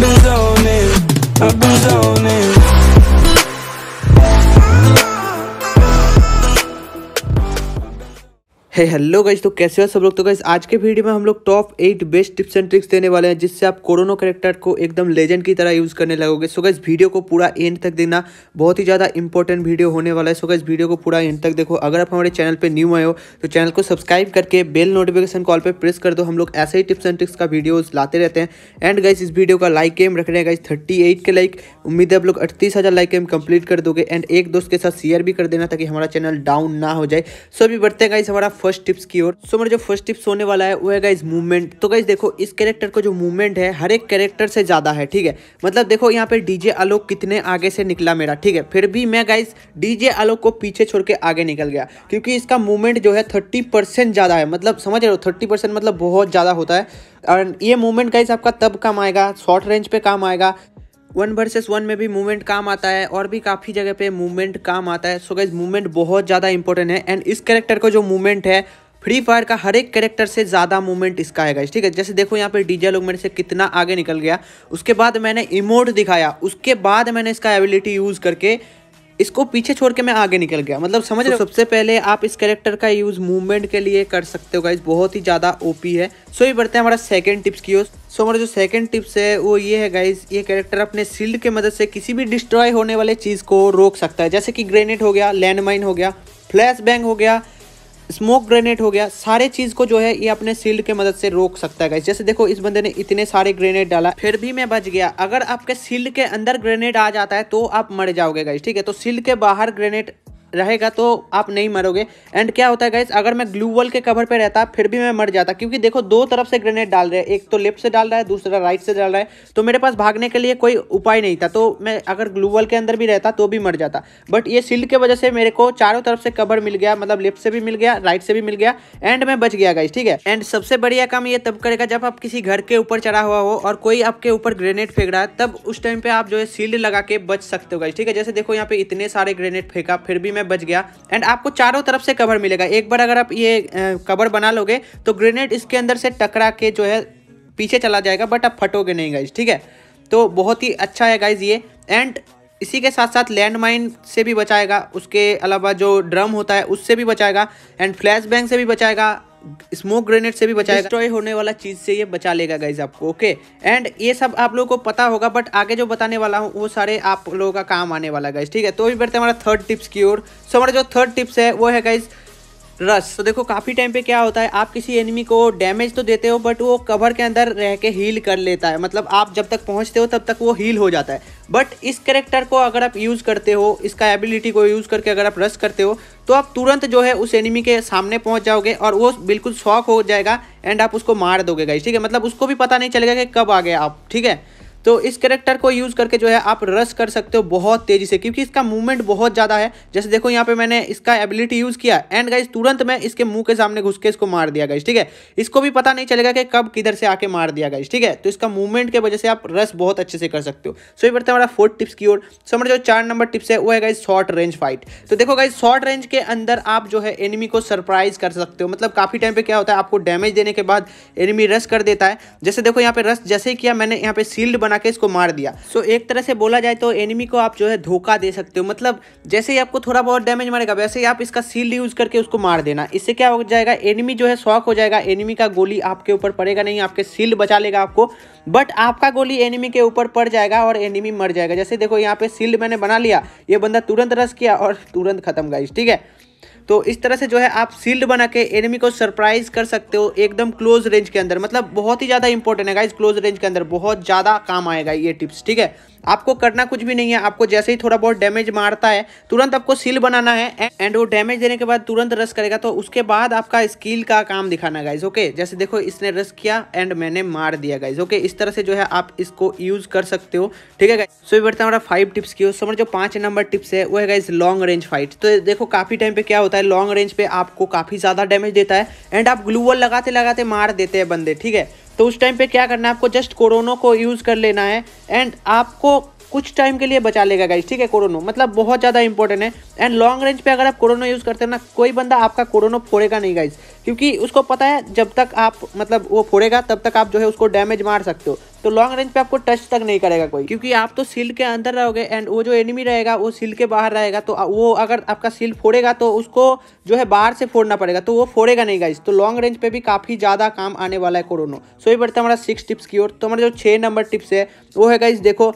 been zoning, I've been zoning है hello guys तो कैसे हो सब लोग तो गाइज आज के वीडियो में हम लोग top eight best tips and tricks देने वाले हैं जिससे आप कोरोनो करेक्टर को एकदम लेजेंड की तरह यूज़ करने लगोगे सो गाइज वीडियो को पूरा एंड तक देना बहुत ही ज़्यादा इंपॉर्टेंट वीडियो होने वाला है सो गाइज वीडियो को पूरा एंड तक देखो अगर आप हमारे चैनल पर न्यू आए हो तो चैनल को सब्सक्राइब करके बेल नोटिफिकेशन कॉल पर प्रेस कर दो हम लोग ऐसे ही टिप्स एंड ट्रिक्स का वीडियो लाते रहते हैं एंड गाइज इस वीडियो का लाइक एम रख रहे हैं गाइज थर्टी के लाइक उम्मीद है आप लोग अड़तीस लाइक एम कंप्लीट कर दोगे एंड एक दोस्त के साथ शेयर भी कर देना ताकि हमारा चैनल डाउन ना हो जाए सो अभी बढ़ते हैं गाइज हमारा फर्स्ट टिप्स की ओर सो मेरा जो फर्स्ट टिप्स होने वाला है वो है गाइज मूवमेंट तो गाइज देखो इस कैरेक्टर का जो मूवमेंट है हर एक कैरेक्टर से ज़्यादा है ठीक है मतलब देखो यहाँ पे डीजे आलोक कितने आगे से निकला मेरा ठीक है फिर भी मैं गाइज डीजे आलोक को पीछे छोड़ के आगे निकल गया क्योंकि इसका मूवमेंट जो है थर्टी ज़्यादा है मतलब समझ रहे हो थर्टी मतलब बहुत ज़्यादा होता है और ये मूवमेंट गाइज आपका तब काम आएगा शॉर्ट रेंज पे काम आएगा वन वर्सेस वन में भी मूवमेंट काम आता है और भी काफ़ी जगह पे मूवमेंट काम आता है सो गाइज मूवमेंट बहुत ज़्यादा इंपॉर्टेंट है एंड इस कैरेक्टर का जो मूवमेंट है फ्री फायर का हर एक कैरेक्टर से ज़्यादा मूवमेंट इसका है गाइज ठीक है जैसे देखो यहाँ पे डीजे लोग मेरे से कितना आगे निकल गया उसके बाद मैंने इमोट दिखाया उसके बाद मैंने इसका एबिलिटी यूज़ करके इसको पीछे छोड़ के मैं आगे निकल गया मतलब समझ लो so, तो सबसे पहले आप इस कैरेक्टर का यूज़ मूवमेंट के लिए कर सकते हो गाइज बहुत ही ज़्यादा ओपी है सो ये बढ़ते हैं हमारा सेकंड टिप्स की ओर सो हमारा जो सेकंड टिप्स है वो ये है गाइज ये कैरेक्टर अपने सील्ड के मदद से किसी भी डिस्ट्रॉय होने वाले चीज़ को रोक सकता है जैसे कि ग्रेनेड हो गया लैंड हो गया फ्लैश बैंग हो गया स्मोक ग्रेनेड हो गया सारे चीज़ को जो है ये अपने सील्ड के मदद से रोक सकता है जैसे देखो इस बंदे ने इतने सारे ग्रेनेड डाला फिर भी मैं बच गया अगर आपके सील्ड के अंदर ग्रेनेड आ जाता है तो आप मर जाओगे गाइज ठीक है तो सील्ड के बाहर ग्रेनेड रहेगा तो आप नहीं मरोगे एंड क्या होता है गाइस अगर मैं ग्लू वॉल के कवर पे रहता फिर भी मैं मर जाता क्योंकि देखो दो तरफ से ग्रेनेड डाल रहे हैं एक तो लेफ्ट से डाल रहा है दूसरा राइट से डाल रहा है तो मेरे पास भागने के लिए कोई उपाय नहीं था तो मैं अगर ग्लू वॉल के अंदर भी रहता तो भी मर जाता बट ये सील्ड के वजह से मेरे को चारों तरफ से कवर मिल गया मतलब लेफ्ट से भी मिल गया राइट से भी मिल गया एंड मैं बच गया गाइस ठीक है एंड सबसे बढ़िया काम ये तब करेगा जब आप किसी घर के ऊपर चढ़ा हुआ हो और कोई आपके ऊपर ग्रेनेड फेंक रहा है तब उस टाइम पे आप जो है सील्ड लगा के बच सकते हो गाइस ठीक है जैसे देखो यहाँ पे इतने सारे ग्रेनेड फेंका फिर भी में बच गया एंड आपको चारों तरफ से कवर मिलेगा एक बार अगर आप ये कवर बना लोगे तो ग्रेनेड इसके अंदर से टकरा के जो है पीछे चला जाएगा बट आप फटोगे नहीं गाइज ठीक है तो बहुत ही अच्छा है गाइज ये एंड इसी के साथ साथ लैंड माइन से भी बचाएगा उसके अलावा जो ड्रम होता है उससे भी बचाएगा एंड फ्लैश बैंक से भी बचाएगा स्मोक ग्रेनेड से भी बचाएगा डिस्ट्रॉय होने वाला चीज़ से ये बचा लेगा गाइज आपको ओके एंड ये सब आप लोगों को पता होगा बट आगे जो बताने वाला हूँ वो सारे आप लोगों का काम आने वाला गाइज ठीक है तो भी बढ़ते हमारा थर्ड टिप्स की ओर सो हमारा जो थर्ड टिप्स है वो है गाइज़ रश तो देखो काफ़ी टाइम पे क्या होता है आप किसी एनिमी को डैमेज तो देते हो बट वो कवर के अंदर रह के हील कर लेता है मतलब आप जब तक पहुंचते हो तब तक वो हील हो जाता है बट इस करेक्टर को अगर आप यूज़ करते हो इसका एबिलिटी को यूज़ करके अगर आप रश करते हो तो आप तुरंत जो है उस एनिमी के सामने पहुंच जाओगे और वो बिल्कुल शॉक हो जाएगा एंड आप उसको मार दोगे गाइस ठीक है मतलब उसको भी पता नहीं चलेगा कि कब आ गए आप ठीक है तो इस करेक्टर को यूज़ करके जो है आप रस कर सकते हो बहुत तेज़ी से क्योंकि इसका मूवमेंट बहुत ज़्यादा है जैसे देखो यहाँ पे मैंने इसका एबिलिटी यूज़ किया एंड गाइज तुरंत मैं इसके मुंह के सामने घुस के इसको मार दिया गाइज ठीक है इसको भी पता नहीं चलेगा कि कब किधर से आके मार दिया गाइज ठीक है तो इसका मूवमेंट के वजह से आप रस बहुत अच्छे से कर सकते हो सो ये बढ़ते हमारा फोर्थ टिप्स की ओर सो हमारे जो चार नंबर टिप्स है वो है गाइज शॉर्ट रेंज फाइट तो देखो गाइज शॉर्ट रेंज के अंदर आप जो है एनिमी को सरप्राइज कर सकते हो मतलब काफ़ी टाइम पे क्या होता है आपको डैमेज देने के बाद एनिमी रस कर देता है जैसे देखो यहाँ पे रस जैसे ही किया मैंने यहाँ पे सील्ड बना बना के इसको मार दिया सो एक तरह से बोला जाए तो एनिमी को आप जो है धोखा दे सकते हो मतलब जैसे ही आपको थोड़ा बहुत डैमेज मारेगा वैसे ही आप इसका सील्ड यूज करके उसको मार देना इससे क्या हो जाएगा एनिमी जो है शॉक हो जाएगा एनिमी का गोली आपके ऊपर पड़ेगा नहीं आपके सील्ड बचा लेगा आपको बट आपका गोली एनिमी के ऊपर पड़ जाएगा और एनिमी मर जाएगा जैसे देखो यहाँ पे सील्ड मैंने बना लिया ये बंदा तुरंत रस किया और तुरंत खत्म गाइस ठीक है तो इस तरह से जो है आप सील्ड बना के एनिमी को सरप्राइज कर सकते हो एकदम क्लोज रेंज के अंदर मतलब बहुत ही ज़्यादा इंपॉर्टेंट है इस क्लोज रेंज के अंदर बहुत ज़्यादा काम आएगा ये टिप्स ठीक है आपको करना कुछ भी नहीं है आपको जैसे ही थोड़ा बहुत डैमेज मारता है तुरंत आपको सील बनाना है एंड वो डैमेज देने के बाद तुरंत रस करेगा तो उसके बाद आपका स्किल का काम दिखाना गाइज ओके जैसे देखो इसने रस किया एंड मैंने मार दिया गाइज ओके इस तरह से जो है आप इसको यूज कर सकते हो ठीक है गाइज सो बढ़ते हमारा फाइव टिप्स की हो समझ जो पांच नंबर टिप्स है वो है गाइज लॉन्ग रेंज फाइट तो देखो काफी टाइम पे क्या होता है लॉन्ग रेंज पे आपको काफ़ी ज़्यादा डैमेज देता है एंड आप ग्लूवल लगाते लगाते मार देते हैं बंदे ठीक है तो उस टाइम पे क्या करना है आपको जस्ट कोरोनो को यूज़ कर लेना है एंड आपको कुछ टाइम के लिए बचा लेगा गाइस ठीक है कोरोनो मतलब बहुत ज़्यादा इंपॉर्टेंट है एंड लॉन्ग रेंज पे अगर आप कोरोनो यूज़ करते हैं ना कोई बंदा आपका कोरोनो फोड़ेगा नहीं गाइस क्योंकि उसको पता है जब तक आप मतलब वो फोड़ेगा तब तक आप जो है उसको डैमेज मार सकते हो तो लॉन्ग रेंज पे आपको टच तक नहीं करेगा कोई क्योंकि आप तो सील के अंदर रहोगे एंड वो जो एनिमी रहेगा वो सील के बाहर रहेगा तो वो अगर आपका सील फोड़ेगा तो उसको जो है बाहर से फोड़ना पड़ेगा तो वो फोड़ेगा नहीं गाइस तो लॉन्ग रेंज पे भी काफ़ी ज़्यादा काम आने वाला है कोरोनो सो ये बढ़ता हमारा सिक्स टिप्स की ओर तो हमारा जो छः नंबर टिप्स है वो है गाइस देखो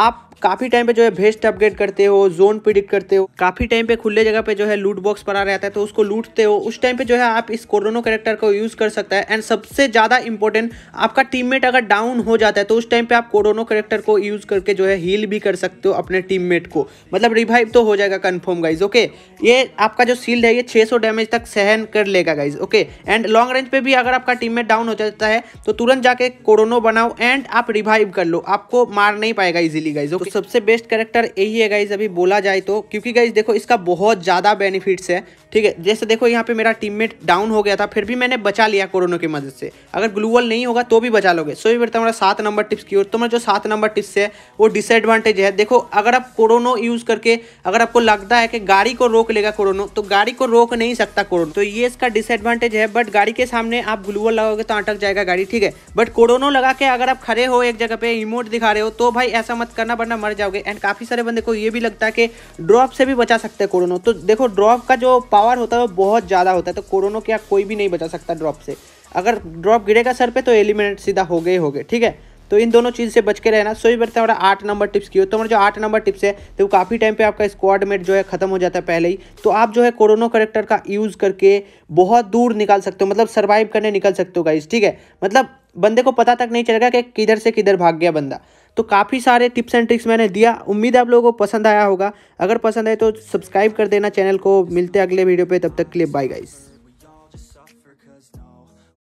आप काफ़ी टाइम पे जो है भेस्ट अपग्रेड करते हो जोन प्रिडिक्ट करते हो काफ़ी टाइम पे खुले जगह पे जो है लूट बॉक्स पड़ा रहता है तो उसको लूटते हो उस टाइम पे जो है आप इस कोरोनो कैरेक्टर को यूज़ कर सकता है एंड सबसे ज़्यादा इंपॉर्टेंट आपका टीममेट अगर डाउन हो जाता है तो उस टाइम पे आप कोरोनो कैरेक्टर को यूज़ करके जो है हील भी कर सकते हो अपने टीम को मतलब रिवाइव तो हो जाएगा कन्फर्म गाइज ओके ये आपका जो सील्ड है ये छह डैमेज तक सहन कर लेगा guys okay and long range पे भी अगर आपका टीम डाउन हो जाता है तो तुरंत जाके कोरोनो बनाओ एंड आप रिवाइव कर लो आपको मार नहीं पाएगा इजिली इजिली गाइज तो सबसे बेस्ट करेक्टर यही है गाइज अभी बोला जाए तो क्योंकि गाइज देखो इसका बहुत ज़्यादा बेनिफिट्स है ठीक है जैसे देखो यहाँ पे मेरा टीममेट डाउन हो गया था फिर भी मैंने बचा लिया कोरोना की मदद से अगर ग्लूवल नहीं होगा तो भी बचा लोगे सो भी बढ़ता हमारा सात नंबर टिप्स की ओर तुम्हारा जो सात नंबर टिप्स है वो डिसएडवांटेज है देखो अगर आप कोरोनो यूज़ करके अगर आपको लगता है कि गाड़ी को रोक लेगा कोरोनो तो गाड़ी को रोक नहीं सकता कोरोनो तो ये इसका डिसएडवांटेज है बट गाड़ी के सामने आप ग्लूवल लगाओगे तो अटक जाएगा गाड़ी ठीक है बट कोरोनो लगा के अगर आप खड़े हो एक जगह पे रिमोट दिखा रहे हो तो भाई ऐसा मत करना वरना मर जाओगे एंड काफ़ी सारे बंदे को ये भी लगता है कि ड्रॉप से भी बचा सकते हैं कोरोनो तो देखो ड्रॉप का जो पावर होता है वो बहुत ज़्यादा होता है तो कोरोनो क्या कोई भी नहीं बचा सकता ड्रॉप से अगर ड्रॉप गिरेगा सर पे तो एलिमिनेट सीधा हो गए हो गए ठीक है तो इन दोनों चीज़ से बच के रहना सो ही बढ़ते हमारा आठ नंबर टिप्स की हो तो जो आठ नंबर टिप्स है तो काफ़ी टाइम पर आपका स्क्वाड मेट जो है खत्म हो जाता है पहले ही तो आप जो है कोरोना करेक्टर का यूज़ करके बहुत दूर निकाल सकते हो मतलब सर्वाइव करने निकल सकते हो गाइज ठीक है मतलब बंदे को पता तक नहीं चलेगा कि किधर से किधर भाग गया बंदा तो काफ़ी सारे टिप्स एंड ट्रिक्स मैंने दिया उम्मीद आप लोगों को पसंद आया होगा अगर पसंद आए तो सब्सक्राइब कर देना चैनल को मिलते अगले वीडियो पे तब तक के लिए बाय गाइस